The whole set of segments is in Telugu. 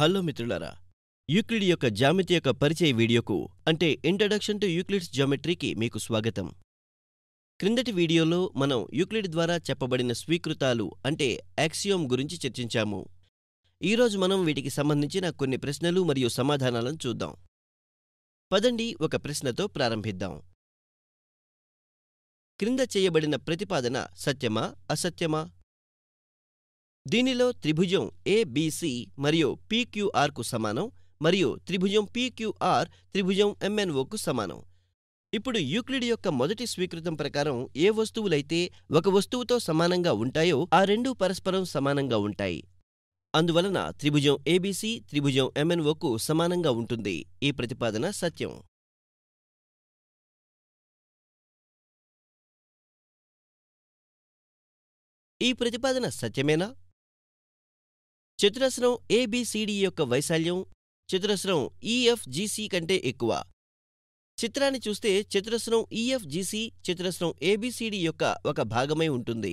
హలో మిత్రులారా యూక్లిడ్ యొక్క జామితి యొక్క పరిచయ వీడియోకు అంటే ఇంట్రడక్షన్ టు యూక్లిడ్స్ జామెట్రీకి మీకు స్వాగతం క్రిందటి వీడియోలో మనం యూక్లిడ్ ద్వారా చెప్పబడిన స్వీకృతాలు అంటే యాక్సియోమ్ గురించి చర్చించాము ఈరోజు మనం వీటికి సంబంధించిన కొన్ని ప్రశ్నలు మరియు సమాధానాలను చూద్దాం పదండి ఒక ప్రశ్నతో ప్రారంభిద్దాం క్రింద చేయబడిన ప్రతిపాదన సత్యమా అసత్యమా దీనిలో త్రిభుజం ఏబిసి మరియు కు సమానం మరియు త్రిభుజం పిక్యూఆర్ త్రిభుజం ఎంఎన్ఓకు సమానం ఇప్పుడు యూక్లిడ్ యొక్క మొదటి స్వీకృతం ప్రకారం ఏ వస్తువులైతే ఒక వస్తువుతో సమానంగా ఉంటాయో ఆ రెండూ పరస్పరం సమానంగా ఉంటాయి అందువలన త్రిభుజం ఏబిసి త్రిభుజం ఎంఎన్ఓకు సమానంగా ఉంటుంది ఈ ప్రతిపాదన సత్యం ఈ ప్రతిపాదన సత్యమేనా చతురస్రం ఏబిసిడి యొక్క వైశాల్యం చతురస్రం ఈఎఫ్జిసి e కంటే ఎక్కువ చిత్రాన్ని చూస్తే చతురస్రం ఈఎఫ్జిసి e చతురస్రం ఏబిసిడి యొక్క ఒక భాగమై ఉంటుంది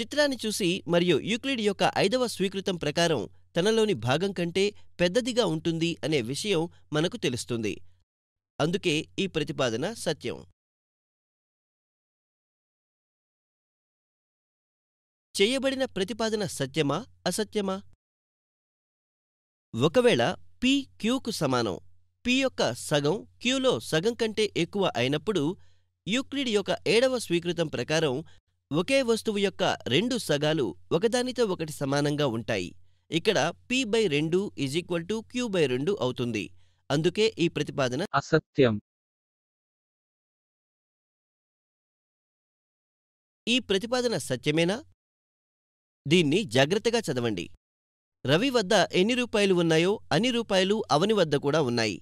చిత్రాన్ని చూసి మరియు యూక్లిడ్ యొక్క ఐదవ స్వీకృతం ప్రకారం తనలోని భాగం కంటే పెద్దదిగా ఉంటుంది అనే విషయం మనకు తెలుస్తుంది అందుకే ఈ ప్రతిపాదన సత్యం చేయబడిన ప్రతిపాదన సత్యమా అసత్యమా ఒకవేళ పి క్యూకు సమానం పి యొక్క సగం క్యూలో సగం కంటే ఎక్కువ అయినప్పుడు యూక్లిడ్ యొక్క ఏడవ స్వీకృతం ప్రకారం ఒకే వస్తువు యొక్క రెండు సగాలు ఒకదానితో ఒకటి సమానంగా ఉంటాయి ఇక్కడ పి బై రెండు is equal equal to Q by రెండు అవుతుంది అందుకే ఈ ప్రతిపాదన అసత్యం ఈ ప్రతిపాదన సత్యమేనా దీన్ని జాగ్రత్తగా చదవండి రవి వద్ద ఎన్ని రూపాయలు ఉన్నాయో అన్ని రూపాయలు అవని వద్ద కూడా ఉన్నాయి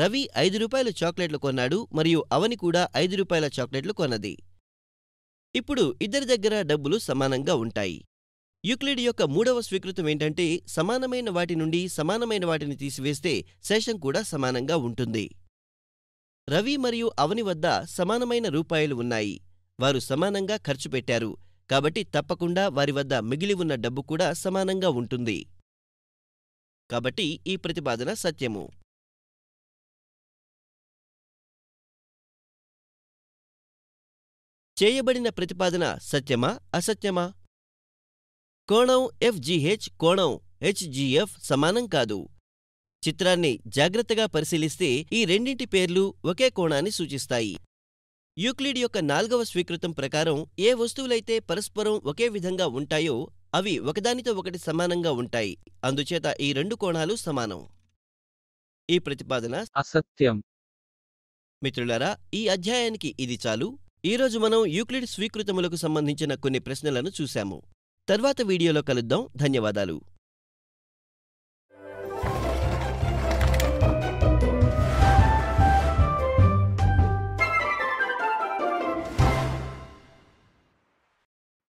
రవి ఐదు రూపాయల చాక్లెట్లు కొన్నాడు మరియు అవని కూడా ఐదు రూపాయల చాక్లెట్లు కొన్నది ఇప్పుడు ఇద్దరి దగ్గర డబ్బులు సమానంగా ఉంటాయి యుక్లిడ్ యొక్క మూడవ స్వీకృతం ఏంటంటే సమానమైన వాటి నుండి సమానమైన వాటిని తీసివేస్తే శేషం కూడా సమానంగా ఉంటుంది రవి మరియు అవని వద్ద సమానమైన రూపాయలు ఉన్నాయి వారు సమానంగా ఖర్చు పెట్టారు కాబట్టి తప్పకుండా వారి వద్ద మిగిలి ఉన్న డబ్బు కూడా సమానంగా ఉంటుంది కాబట్టి ఈ ప్రతిపాదన సత్యము చేయబడిన ప్రతిపాదన సత్యమా అసత్యమా కోణం ఎఫ్జీహెచ్ కోణం హెచ్జీఎఫ్ సమానం కాదు చిత్రాన్ని జాగ్రత్తగా పరిశీలిస్తే ఈ రెండింటి పేర్లు ఒకే కోణాన్ని సూచిస్తాయి యూక్లిడ్ యొక్క నాల్గవ స్వీకృతం ప్రకారం ఏ వస్తువులైతే పరస్పరం ఒకే విధంగా ఉంటాయో అవి ఒకదానితో ఒకటి సమానంగా ఉంటాయి అందుచేత ఈ రెండు కోణాలు సమానం ఈ ప్రతిపాదన అసత్యం మిత్రులారా ఈ అధ్యాయానికి ఇది చాలు ఈరోజు మనం యూక్లిడ్ స్వీకృతములకు సంబంధించిన కొన్ని ప్రశ్నలను చూశాము తర్వాత వీడియోలో కలుద్దాం ధన్యవాదాలు